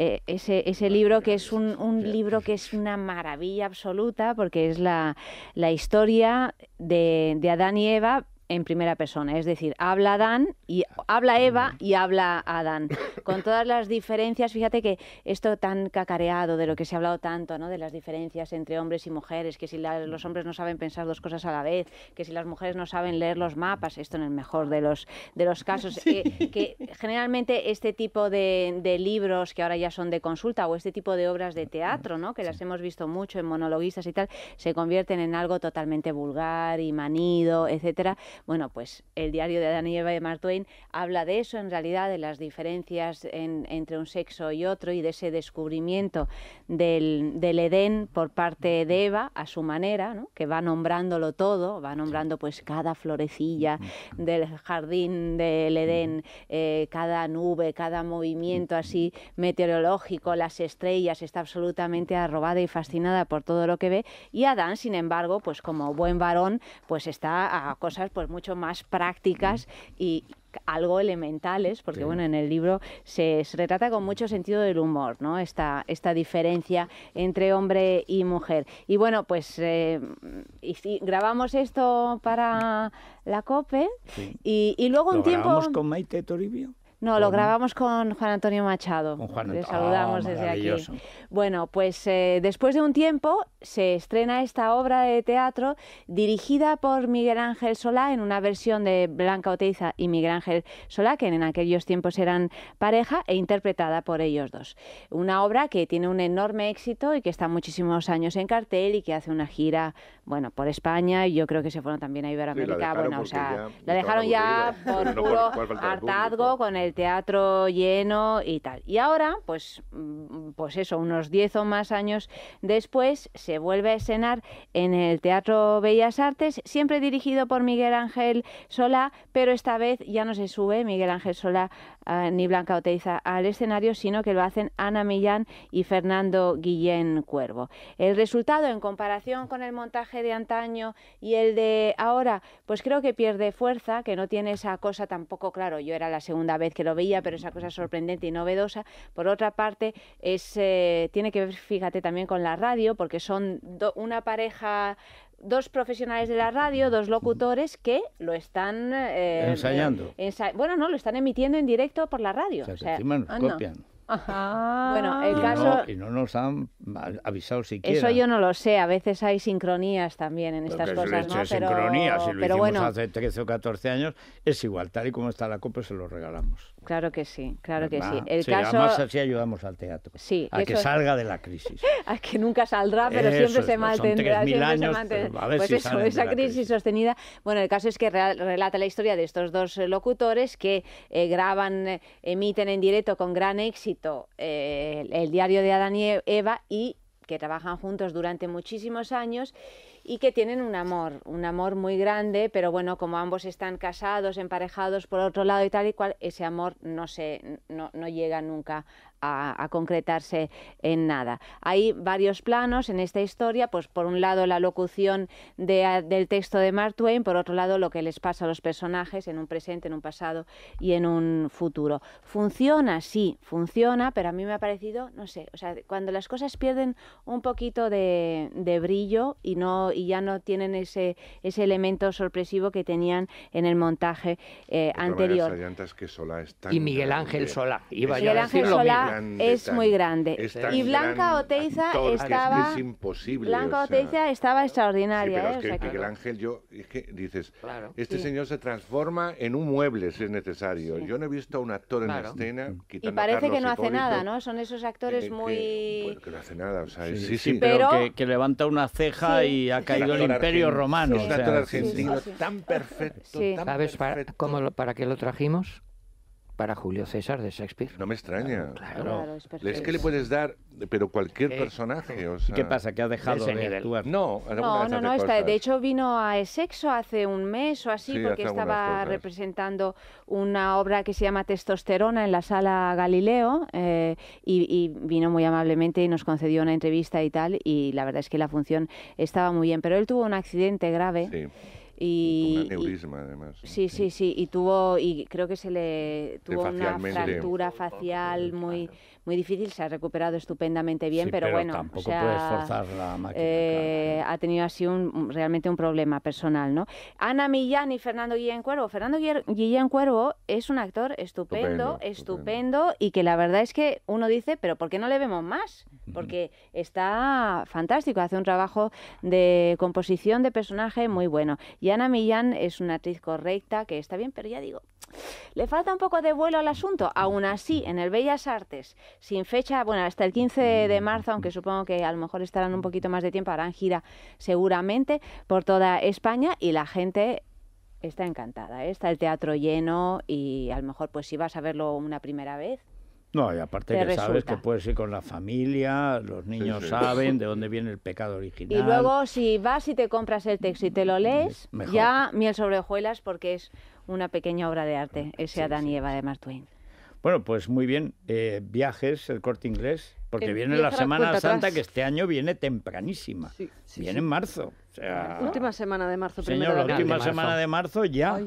Eh, ese, ese libro que es un, un libro que es una maravilla absoluta porque es la, historia de, de Adán y Eva, en primera persona, es decir, habla Adán y habla ah, Eva y habla Adán. Con todas las diferencias, fíjate que esto tan cacareado de lo que se ha hablado tanto, ¿no? De las diferencias entre hombres y mujeres, que si los hombres no saben pensar dos cosas a la vez, que si las mujeres no saben leer los mapas, esto en el mejor de los de los casos, eh, que generalmente este tipo de, libros que ahora ya son de consulta o este tipo de obras de teatro, ¿no? Que las hemos visto mucho en monologuistas y tal, se convierten en algo totalmente vulgar y manido, etcétera bueno, pues el diario de Adán y Eva de Mark Twain habla de eso, en realidad, de las diferencias entre un sexo y otro y de ese descubrimiento del, Edén por parte de Eva a su manera, que va nombrándolo todo, va nombrando pues cada florecilla del jardín del Edén, eh, cada nube, cada movimiento así meteorológico, las estrellas, está absolutamente arrobada y fascinada por todo lo que ve y Adán, sin embargo, pues como buen varón, pues está a cosas pues mucho más prácticas mm. y algo elementales, porque bueno, en el libro se, retrata con mucho sentido del humor, ¿no? Esta, esta diferencia entre hombre y mujer. Y bueno, pues eh, grabamos esto para la COPE y, luego un tiempo... con Maite Toribio? No, lo grabamos con Juan Antonio Machado. Con Juan Antonio. saludamos ah, desde aquí. Bueno, pues eh, después de un tiempo se estrena esta obra de teatro dirigida por Miguel Ángel Solá en una versión de Blanca Oteiza y Miguel Ángel Solá, que en aquellos tiempos eran pareja e interpretada por ellos dos. Una obra que tiene un enorme éxito y que está muchísimos años en cartel y que hace una gira, bueno, por España y yo creo que se fueron también a Iberoamérica. bueno, o sea, la dejaron ya por hartazgo con el teatro lleno y tal. Y ahora, pues, mm, pues eso, unos diez o más años después, se vuelve a escenar en el Teatro Bellas Artes, siempre dirigido por Miguel Ángel sola pero esta vez ya no se sube Miguel Ángel sola ah, ni Blanca Oteiza al escenario, sino que lo hacen Ana Millán y Fernando Guillén Cuervo. El resultado, en comparación con el montaje de antaño y el de ahora, pues creo que pierde fuerza, que no tiene esa cosa tampoco, claro, yo era la segunda vez que lo veía, pero esa cosa sorprendente y novedosa. Por otra parte, es, eh, tiene que ver, fíjate, también con la radio, porque son una pareja dos profesionales de la radio, dos locutores que lo están eh, ensayando. bueno, no, lo están emitiendo en directo por la radio. O sea, encima Ajá. Bueno, el y caso... No, y no nos han avisado siquiera. Eso yo no lo sé, a veces hay sincronías también en estas cosas, ¿no? pero... si lo hicimos hace 13 o 14 años, es igual, tal y como está la copa se lo regalamos. Claro que sí, claro que sí. El Además, así ayudamos al teatro. Sí, a que salga de la crisis. a que nunca saldrá, pero siempre se mantendrá. Siempre años, se Pues, eso, esa crisis, sostenida. Bueno, el caso es que relata la historia de estos dos locutores que eh, graban, eh, emiten en directo con gran éxito eh, el, el diario de Adán y e-, Eva y que trabajan juntos durante muchísimos años y que tienen un amor, un amor muy grande, pero bueno, como ambos están casados, emparejados por otro lado y tal y cual, ese amor no, se, no, llega nunca a, concretarse en nada. Hay varios planos en esta historia, pues por un lado la locución de, del texto de Mark Twain, por otro lado lo que les pasa a los personajes en un presente, en un pasado y en un futuro. Funciona, sí, funciona, pero a mí me ha parecido, no sé, o sea, cuando las cosas pierden un poquito de, brillo y no y ya no tienen ese ese elemento sorpresivo que tenían en el montaje eh, anterior. y Miguel Ángel iba es muy grande. y Blanca Oteiza estaba... imposible. Blanca Oteiza estaba extraordinaria. Ángel, yo... dices, este señor se transforma en un mueble si es necesario. Yo no he visto a un actor en la escena... Y parece que no hace nada, ¿no? Son esos actores eh, muy... que no hace nada, sí, sí. que, levanta una ceja y ha caído el imperio romano. Es un actor argentino tan perfecto, tan perfecto. ¿Sabes para qué lo trajimos? para Julio César de Shakespeare. No me extraña. Claro, Es, que le puedes dar, pero cualquier personaje. O sea, ¿Qué pasa? ¿Que ha dejado de, actuar? No, no, no. está, de hecho, vino a Sexo hace un mes o así, porque estaba representando una obra que se llama Testosterona en la sala Galileo eh, y, y, vino muy amablemente y nos concedió una entrevista y tal. Y la verdad es que la función estaba muy bien, pero él tuvo un accidente grave. Sí y, un además. Sí, sí, sí, y tuvo, y creo que se le tuvo una fractura facial muy, muy difícil, se ha recuperado estupendamente bien, pero, bueno, o eh, ha tenido así un, realmente un problema personal, ¿no? Ana Millán y Fernando Guillén Cuervo. Fernando Guillén Cuervo es un actor estupendo, estupendo, y que la verdad es que uno dice, pero ¿por qué no le vemos más? Porque está fantástico, hace un trabajo de composición de personaje muy bueno. Y Ana Millán es una actriz correcta que está bien, pero ya digo, le falta un poco de vuelo al asunto. Aún así, en el Bellas Artes, sin fecha, bueno, hasta el 15 de marzo, aunque supongo que a lo mejor estarán un poquito más de tiempo, harán gira seguramente por toda España y la gente está encantada. ¿eh? Está el teatro lleno y a lo mejor pues si vas a verlo una primera vez, no, y aparte que sabes que puedes ir con la familia, los niños saben de dónde viene el pecado original. Y luego si vas y te compras el texto y te lo lees, ya miel sobre hojuelas porque es una pequeña obra de arte, ese Adán y Eva de Mark Twain. Bueno, pues muy bien. Eh, viajes, el corte inglés, porque viene la Semana Santa que este año viene tempranísima. viene en marzo. última semana de marzo, Señor, la última semana de marzo ya.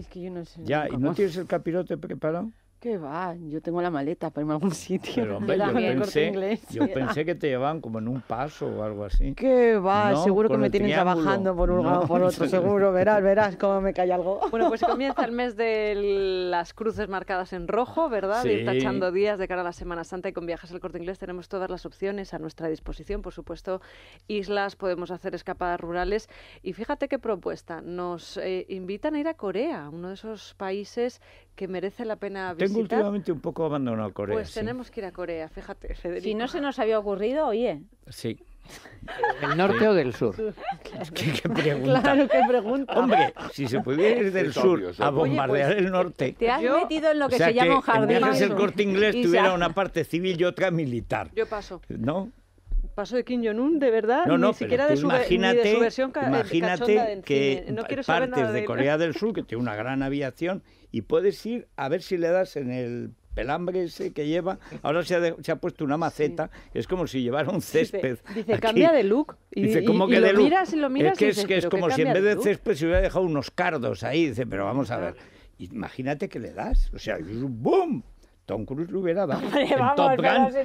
ya. ¿Y no tienes el capirote preparado? ¿Qué va? Yo tengo la maleta para irme a algún sitio. Pero, hombre, yo, pensé, que te llevaban como en un paso o algo así. ¿Qué va? seguro que me tienen trabajando por un lado o por otro, seguro. Verás, verás cómo me cae algo. Bueno, pues comienza el mes de las cruces marcadas en rojo, ¿verdad? Sí. tachando días de cara a la Semana Santa y con Viajes al Corte Inglés tenemos todas las opciones a nuestra disposición. Por supuesto, islas, podemos hacer escapadas rurales. Y fíjate qué propuesta. Nos eh, invitan a ir a Corea, uno de esos países que merece la pena visitar. Tengo últimamente un poco abandonado Corea. Pues tenemos que ir a Corea, fíjate, Si no se nos había ocurrido, oye. Sí. El norte o del sur? ¿Qué, pregunta? Claro, qué pregunta. Hombre, si se pudiera ir del sur a bombardear pues, el norte. Te has metido en lo que se llama un jardín. En vez de el corte inglés tuviera una parte civil y otra militar. Yo paso. ¿No? Paso de Kim Jong-un, de verdad, no, no, ni siquiera de su, imagínate, versión eh, Imagínate que partes de Corea del Sur, que tiene una gran aviación, y puedes ir a ver si le das en el pelambre ese que lleva. Ahora se ha, puesto una maceta, es como si llevara un césped. Dice, cambia de look. Y, dice, ¿cómo que de look? miras y lo miras. Es que, y es, que es como si en vez de, de césped se hubiera dejado unos cardos ahí. Dice, pero vamos a ver. Imagínate que le das. O sea, ¡boom! Tom Cruise lo hubiera dado. en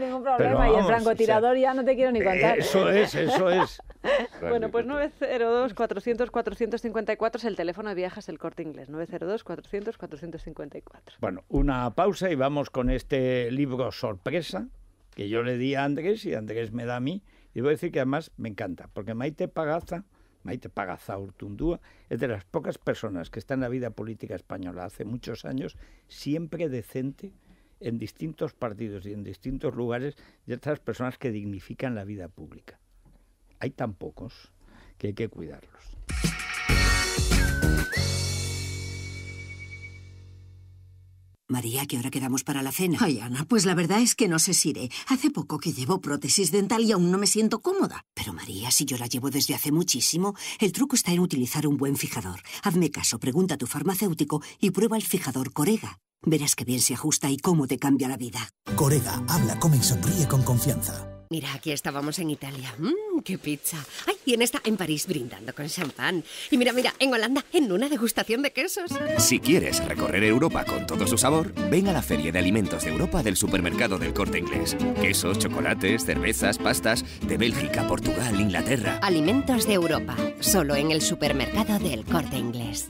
ningún problema. y el francotirador ya no te quiero ni contar. Eso es, eso es. bueno, pues 902-400-454 es el teléfono de viajes el corte inglés. 902-400-454. Bueno, una pausa y vamos con este libro sorpresa que yo le di a Andrés y Andrés me da a mí. Y voy a decir que además me encanta, porque Maite Pagaza. Maite Pagaza Urtundúa, es de las pocas personas que está en la vida política española hace muchos años, siempre decente, en distintos partidos y en distintos lugares de otras personas que dignifican la vida pública. Hay tan pocos que hay que cuidarlos. María, ¿qué hora quedamos para la cena? Ay, Ana, pues la verdad es que no sé si iré. Hace poco que llevo prótesis dental y aún no me siento cómoda. Pero María, si yo la llevo desde hace muchísimo, el truco está en utilizar un buen fijador. Hazme caso, pregunta a tu farmacéutico y prueba el fijador Corega. Verás qué bien se ajusta y cómo te cambia la vida. Corega, habla, come y sonríe con confianza. Mira, aquí estábamos en Italia. Mmm, qué pizza. Ay, y en esta, en París, brindando con champán. Y mira, mira, en Holanda, en una degustación de quesos. Si quieres recorrer Europa con todo su sabor, ven a la Feria de Alimentos de Europa del supermercado del Corte Inglés. Quesos, chocolates, cervezas, pastas de Bélgica, Portugal, Inglaterra. Alimentos de Europa, solo en el supermercado del Corte Inglés.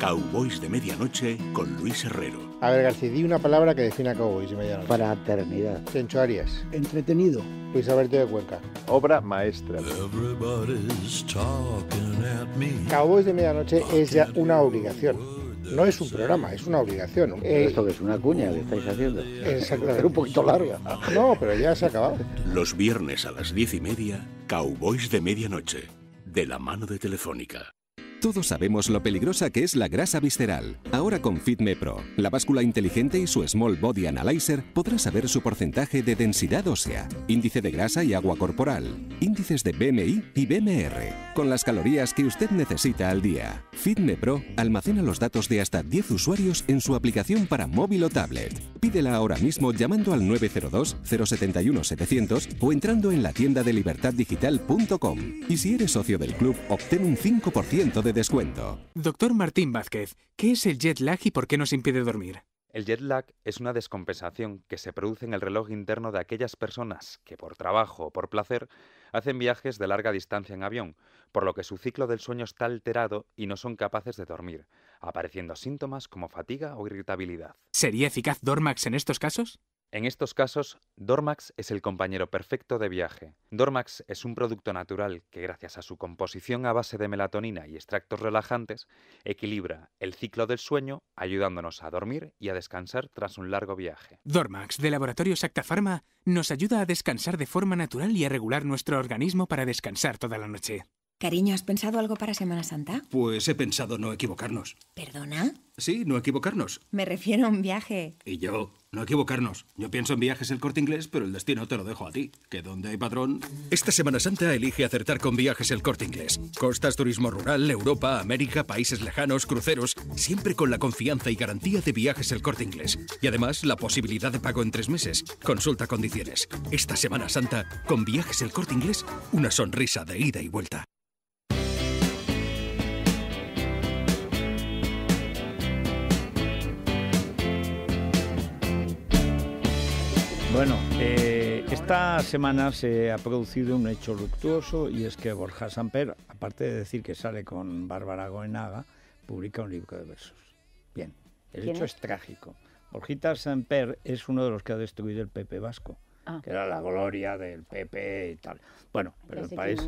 Cowboys de Medianoche con Luis Herrero. A ver, García, di una palabra que defina Cowboys de Medianoche. eternidad. Tencho Arias. Entretenido. Luis Alberto de Cuenca. Obra maestra. Cowboys de Medianoche es ya una obligación no es un programa, es una obligación. Eh, esto que es una cuña que estáis haciendo. Es un poquito larga. No, pero ya se ha acabado. Los viernes a las diez y media, Cowboys de Medianoche, de la mano de Telefónica. Todos sabemos lo peligrosa que es la grasa visceral. Ahora con FitMe Pro, la báscula inteligente y su Small Body Analyzer podrás saber su porcentaje de densidad ósea, índice de grasa y agua corporal, índices de BMI y BMR, con las calorías que usted necesita al día. FitMe Pro almacena los datos de hasta 10 usuarios en su aplicación para móvil o tablet. Pídela ahora mismo llamando al 902-071-700 o entrando en la tienda de libertaddigital.com. Y si eres socio del club, obtén un 5% de descuento. Doctor Martín Vázquez, ¿qué es el jet lag y por qué nos impide dormir? El jet lag es una descompensación que se produce en el reloj interno de aquellas personas que por trabajo o por placer hacen viajes de larga distancia en avión, por lo que su ciclo del sueño está alterado y no son capaces de dormir, apareciendo síntomas como fatiga o irritabilidad. ¿Sería eficaz Dormax en estos casos? En estos casos, Dormax es el compañero perfecto de viaje. Dormax es un producto natural que gracias a su composición a base de melatonina y extractos relajantes, equilibra el ciclo del sueño, ayudándonos a dormir y a descansar tras un largo viaje. Dormax de Laboratorio Pharma, nos ayuda a descansar de forma natural y a regular nuestro organismo para descansar toda la noche. Cariño, ¿has pensado algo para Semana Santa? Pues he pensado no equivocarnos. ¿Perdona? Sí, no equivocarnos. Me refiero a un viaje. Y yo, no equivocarnos. Yo pienso en viajes el corte inglés, pero el destino te lo dejo a ti, que donde hay padrón. Esta Semana Santa elige acertar con viajes el corte inglés. Costas, turismo rural, Europa, América, países lejanos, cruceros, siempre con la confianza y garantía de viajes el corte inglés. Y además la posibilidad de pago en tres meses. Consulta condiciones. Esta Semana Santa, con viajes el corte inglés, una sonrisa de ida y vuelta. Bueno, eh, esta semana se ha producido un hecho luctuoso y es que Borja Samper, aparte de decir que sale con Bárbara Goenaga, publica un libro de versos. Bien, el hecho es? trágico. Borjita Samper es uno de los que ha destruido el PP vasco, ah. que era la gloria del PP y tal. Bueno, pero el país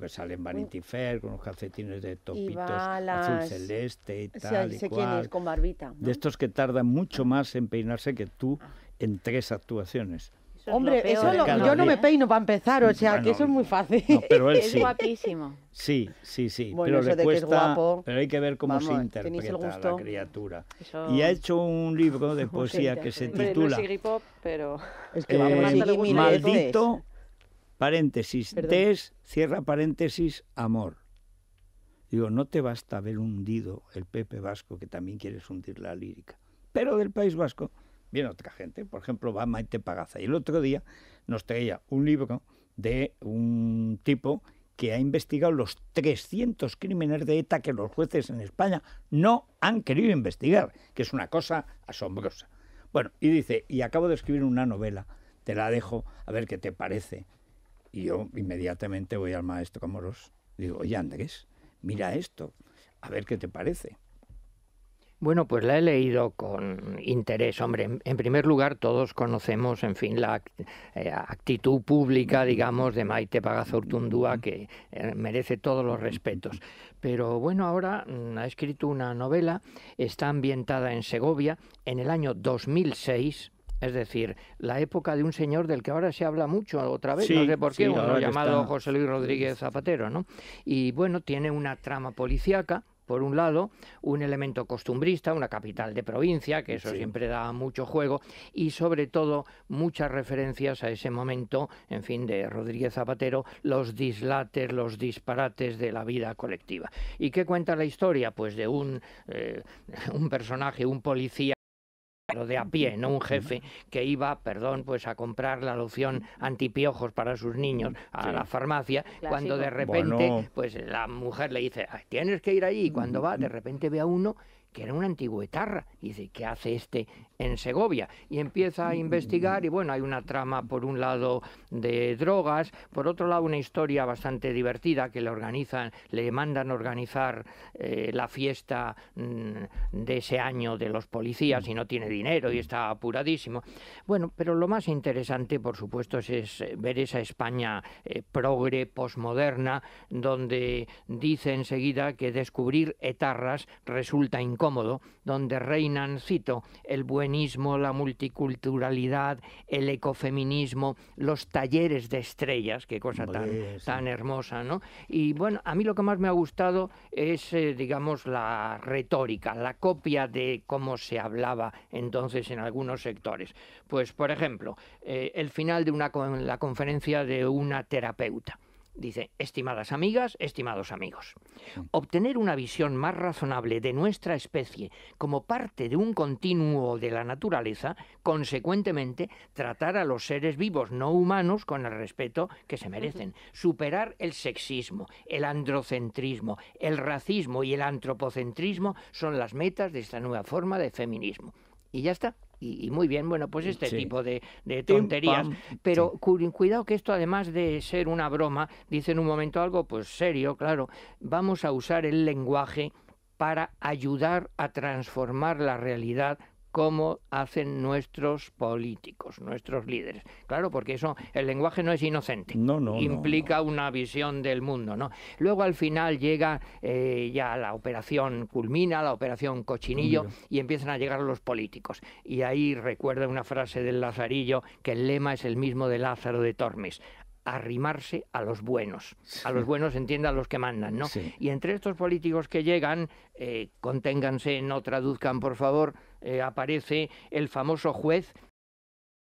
que sale en Vanity Fair con los calcetines de topitos azul celeste y tal con barbita, De estos que tardan mucho más en peinarse que tú. Ah en tres actuaciones. Hombre, yo no me peino para empezar, o sea, que eso es muy fácil. Es guapísimo. Sí, sí, sí. pero pero hay que ver cómo se interpreta la criatura. Y ha hecho un libro de poesía que se titula es que eh, Maldito, paréntesis, Test, cierra paréntesis, amor. Digo, no te basta haber hundido el Pepe Vasco, que también quieres hundir la lírica, pero del País Vasco otra gente. Por ejemplo, va Maite Pagaza. Y el otro día nos traía un libro de un tipo que ha investigado los 300 crímenes de ETA que los jueces en España no han querido investigar, que es una cosa asombrosa. Bueno, y dice, y acabo de escribir una novela, te la dejo a ver qué te parece. Y yo inmediatamente voy al maestro Moros, digo, oye Andrés, mira esto, a ver qué te parece. Bueno, pues la he leído con interés. Hombre, en primer lugar, todos conocemos, en fin, la eh, actitud pública, digamos, de Maite Ortundúa que eh, merece todos los respetos. Pero bueno, ahora mm, ha escrito una novela, está ambientada en Segovia, en el año 2006, es decir, la época de un señor del que ahora se habla mucho otra vez, no sé por qué, llamado José Luis Rodríguez Zapatero, ¿no? Y bueno, tiene una trama policiaca, por un lado, un elemento costumbrista, una capital de provincia, que eso siempre da mucho juego, y sobre todo muchas referencias a ese momento, en fin, de Rodríguez Zapatero, los dislates, los disparates de la vida colectiva. ¿Y qué cuenta la historia? Pues de un, eh, un personaje, un policía, de a pie, no un jefe que iba, perdón, pues a comprar la loción antipiojos para sus niños a la farmacia, cuando de repente, pues la mujer le dice, tienes que ir allí, y cuando va, de repente ve a uno que era antiguo etarra, Y dice, ¿qué hace este en Segovia? Y empieza a investigar y bueno, hay una trama por un lado de drogas, por otro lado una historia bastante divertida que le organizan, le mandan organizar eh, la fiesta mm, de ese año de los policías y no tiene dinero y está apuradísimo. Bueno, pero lo más interesante, por supuesto, es, eh, ver esa España eh, progre, posmoderna, donde dice enseguida que descubrir etarras resulta incómodo donde reinan, cito, el buenismo, la multiculturalidad, el ecofeminismo, los talleres de estrellas, qué cosa tan, hermosa, ¿no? Y bueno, a mí lo que más me ha gustado es, eh, digamos, la retórica, la copia de cómo se hablaba entonces en algunos sectores. Pues, por ejemplo, eh, el final de una, la conferencia de una terapeuta. Dice, estimadas amigas, estimados amigos, obtener una visión más razonable de nuestra especie como parte de un continuo de la naturaleza, consecuentemente tratar a los seres vivos no humanos con el respeto que se merecen, superar el sexismo, el androcentrismo, el racismo y el antropocentrismo son las metas de esta nueva forma de feminismo. Y ya está. Y, muy bien, bueno, pues mm, este tipo de, tonterías. Pero cuidado que esto, además de ser una broma, dice en un momento algo, pues serio, claro, vamos a usar el lenguaje para ayudar a transformar la realidad cómo hacen nuestros políticos, nuestros líderes. Claro, porque eso, el lenguaje no es inocente. No, no. Implica una visión del mundo, ¿no? Luego al final llega eh, ya la operación culmina, la operación cochinillo, y empiezan a llegar los políticos. Y ahí recuerda una frase del Lazarillo que el lema es el mismo de Lázaro de Tormes arrimarse a los buenos. A los buenos entiendan los que mandan, ¿no? Y entre estos políticos que llegan, eh, conténganse, no traduzcan, por favor, eh, aparece el famoso juez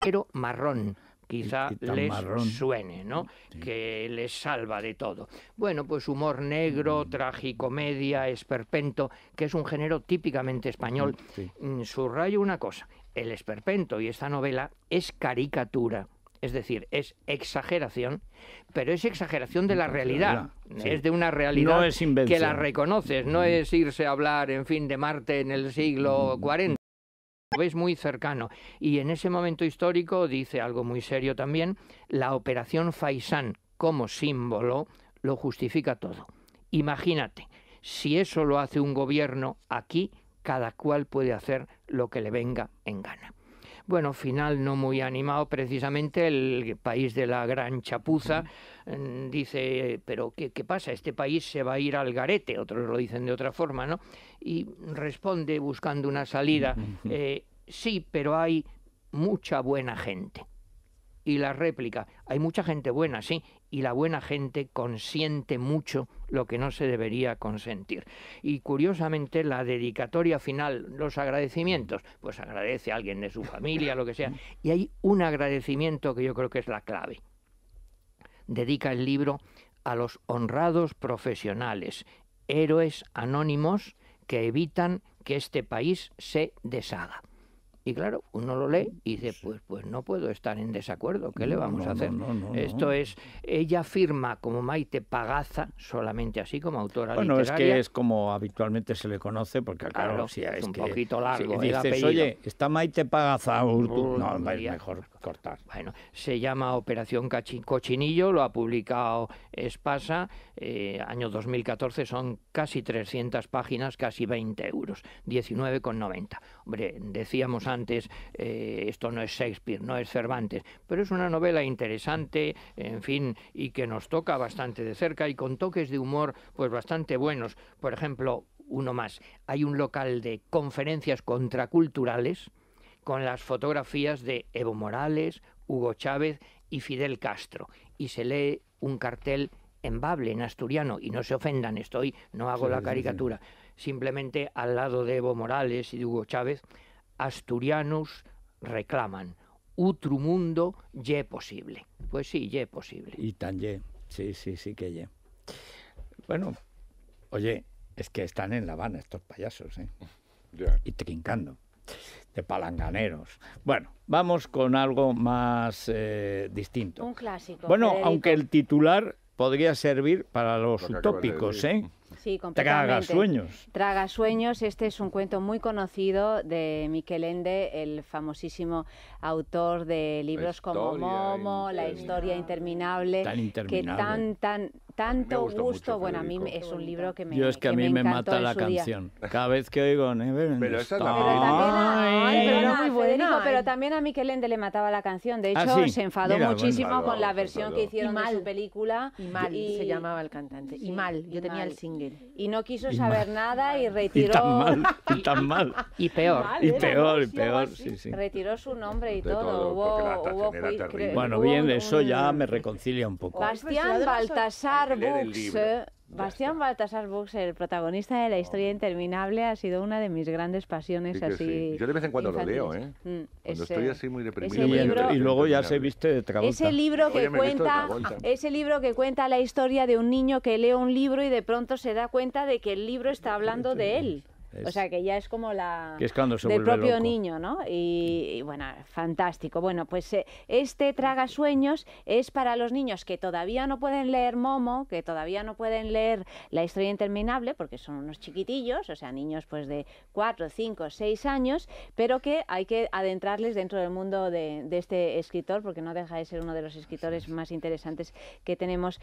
pero marrón quizá les suene, ¿no? Que les salva de todo. Bueno, pues humor negro, mm. tragicomedia, esperpento, que es un género típicamente español. Mm, su mm, Subrayo una cosa, el esperpento y esta novela es caricatura, es decir, es exageración, pero es exageración de la realidad, es de una realidad que la reconoces, no es irse a hablar, en fin, de Marte en el siglo 40. Lo ves muy cercano. Y en ese momento histórico dice algo muy serio también, la operación Faisán como símbolo lo justifica todo. Imagínate, si eso lo hace un gobierno aquí, cada cual puede hacer lo que le venga en gana bueno, final no muy animado precisamente, el país de la gran chapuza mm, dice, pero ¿qué, pasa? Este país se va a ir al garete, otros lo dicen de otra forma, ¿no? Y responde buscando una salida, eh, sí, pero hay mucha buena gente y la réplica. Hay mucha gente buena, sí, y la buena gente consiente mucho lo que no se debería consentir. Y curiosamente la dedicatoria final, los agradecimientos, pues agradece a alguien de su familia, lo que sea. Y hay un agradecimiento que yo creo que es la clave. Dedica el libro a los honrados profesionales, héroes anónimos que evitan que este país se deshaga. Y claro, uno lo lee y dice, pues, pues no puedo estar en desacuerdo, ¿qué le vamos a hacer? Esto es, ella firma como Maite Pagaza, solamente así como autora bueno, es que es como habitualmente se le conoce, porque claro, es, un poquito largo si dices, oye, está Maite Pagaza, no, es mejor cortar. Bueno, se llama Operación Cochinillo, lo ha publicado Espasa, eh, año 2014, son casi 300 páginas, casi 20 euros, 19,90. Hombre, decíamos antes eh, esto no es Shakespeare, no es Cervantes, pero es una novela interesante, en fin, y que nos toca bastante de cerca y con toques de humor pues bastante buenos. Por ejemplo, uno más, hay un local de conferencias contraculturales con las fotografías de Evo Morales, Hugo Chávez y Fidel Castro y se lee un cartel en bable, en asturiano, y no se ofendan, estoy, no hago la caricatura, simplemente al lado de Evo Morales y de Hugo Chávez asturianos reclaman. Utru mundo ye posible. Pues sí, ye posible. Y tan ye. Sí, sí, sí que ye. Bueno, oye, es que están en La Habana estos payasos, ¿eh? Y trincando. De palanganeros. Bueno, vamos con algo más eh, distinto. Un clásico. Bueno, aunque el titular podría servir para los utópicos, ¿eh? Sí, Traga sueños. Traga sueños. Este es un cuento muy conocido de Miquel Ende, el famosísimo autor de libros como Momo, La historia interminable, tan interminable. que tan, tan tanto gusto. Bueno, a mí es un libro que me Yo es que, a mí me, mata la canción. Cada vez que oigo Never Pero también, pero también a, ay, le mataba la canción. De ah, hecho, se enfadó muchísimo con la versión que hicieron mal, de su película. Y mal se llamaba el cantante. y mal, yo tenía el single. Y no quiso saber nada y retiró... Y tan mal, y tan mal. y peor. Y peor, y peor, sí, sí. Retiró su nombre y todo. Hubo Bueno, bien, eso ya me reconcilia un poco. Pues Bastián Baltasar Baltasar Books. Bastián Baltasar Books, el protagonista de la historia interminable, ha sido una de mis grandes pasiones Yo de vez en cuando lo leo, ¿eh? Mm, cuando estoy así muy deprimido. y luego ya se viste de Ese libro que cuenta, ese libro que cuenta la historia de un niño que lee un libro y de pronto se da cuenta de que el libro está hablando de él o sea, que ya es como la del propio niño, ¿no? Y, bueno, fantástico. Bueno, pues eh, este tragasueños es para los niños que todavía no pueden leer Momo, que todavía no pueden leer La historia interminable, porque son unos chiquitillos, o sea, niños pues de 4, 5, 6 años, pero que hay que adentrarles dentro del mundo de, este escritor, porque no deja de ser uno de los escritores más interesantes que tenemos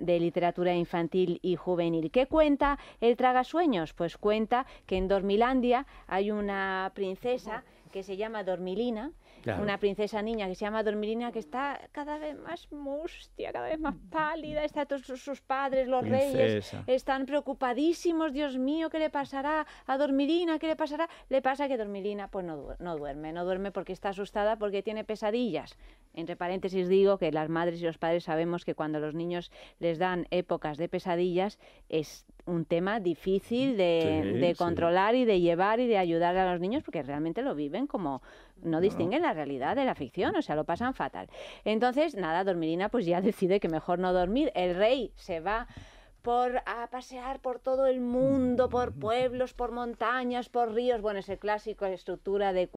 de literatura infantil y juvenil. ¿Qué cuenta el tragasueños? Pues cuenta que que en Dormilandia hay una princesa que se llama Dormilina, una princesa niña que se llama Dormilina, que está cada vez más mustia, cada vez más pálida, están todos sus padres, los reyes, están preocupadísimos, Dios mío, ¿qué le pasará a Dormilina? ¿Qué le pasará? Le pasa que Dormilina pues, no duerme, no duerme porque está asustada, porque tiene pesadillas, entre paréntesis digo que las madres y los padres sabemos que cuando los niños les dan épocas de pesadillas es un tema difícil mm, de, controlar y de llevar y de ayudar a los niños porque realmente lo viven como no distinguen la realidad de la ficción, o sea, lo pasan fatal. Entonces, nada, Dormirina pues ya decide que mejor no dormir. El rey se va por a pasear por todo el mundo, por mm. pueblos, por montañas, por ríos, bueno, ese clásico estructura de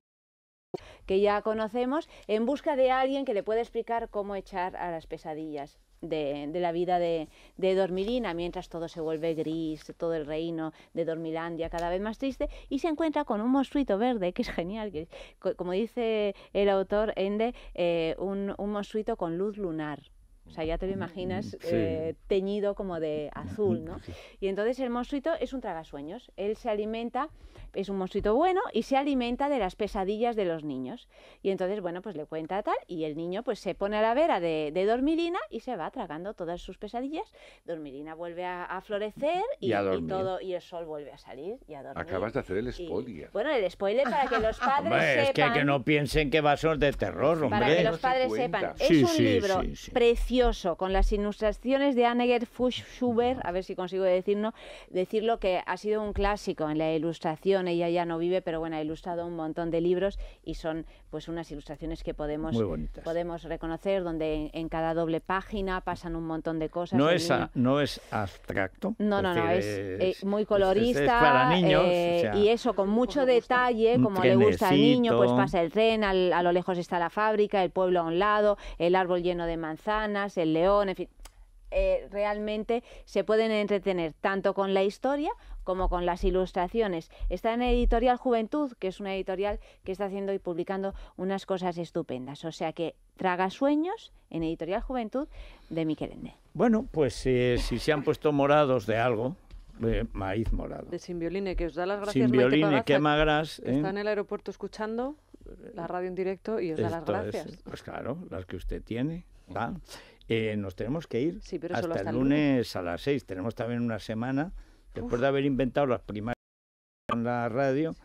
que ya conocemos, en busca de alguien que le pueda explicar cómo echar a las pesadillas. De, la vida de, Dormilina, mientras todo se vuelve gris, todo el reino de Dormilandia cada vez más triste, y se encuentra con un monstruito verde, que es genial, que, como dice el autor Ende, eh, un, un monstruito con luz lunar. O sea, ya te lo mm, imaginas eh, teñido como de mm, azul, mm, ¿no? Y entonces el monstruito es un tragasueños. Él se alimenta, es un monstruito bueno y se alimenta de las pesadillas de los niños. Y entonces, bueno, pues le cuenta tal y el niño pues se pone a la vera de, de Dormilina y se va tragando todas sus pesadillas. Dormilina vuelve a, florecer y, todo y el sol vuelve a salir y a dormir. Acabas de hacer el spoiler. bueno, el spoiler para que los padres sepan... Es que, no piensen que va a ser de terror, hombre. Para que los padres sepan. es un libro precioso con las ilustraciones de Anneger Fuchs-Schubert, a ver si consigo decirlo, decirlo, que ha sido un clásico en la ilustración. Ella ya no vive, pero bueno, ha ilustrado un montón de libros y son pues unas ilustraciones que podemos, podemos reconocer, donde en, cada doble página pasan un montón de cosas. No, es, abstracto. No, no, no, es, eh, muy colorista. para niños. Eh, y eso, con mucho detalle, como le gusta al niño, pues pasa el tren, a lo lejos está la fábrica, el pueblo a un lado, el árbol lleno de manzanas, el león, en fin. Eh, realmente se pueden entretener tanto con la historia como con las ilustraciones. Está en Editorial Juventud, que es una editorial que está haciendo y publicando unas cosas estupendas. O sea que Traga Sueños en Editorial Juventud de Miquel Bueno, pues eh, si se han puesto morados de algo, de eh, maíz morado. De Simbioline, que os da las gracias. Simbioline, que magras. Está ¿eh? en el aeropuerto escuchando la radio en directo y os da las gracias. pues claro, las que usted tiene. Eh, nos tenemos que ir hasta, el lunes a las seis. Tenemos también una semana después de haber inventado las primarias en la radio.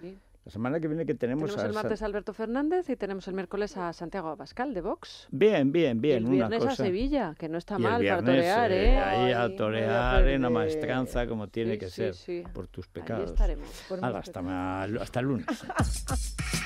La semana que viene que tenemos... Tenemos el martes a Alberto Fernández y tenemos el miércoles a Santiago Abascal de Vox. Bien, bien, bien. Y el viernes una a Sevilla, que no está mal para torear, ¿eh? ¿eh? Ahí a torear en la maestranza como tiene que ser. Por tus pecados. Ahí estaremos. hasta, hasta el lunes.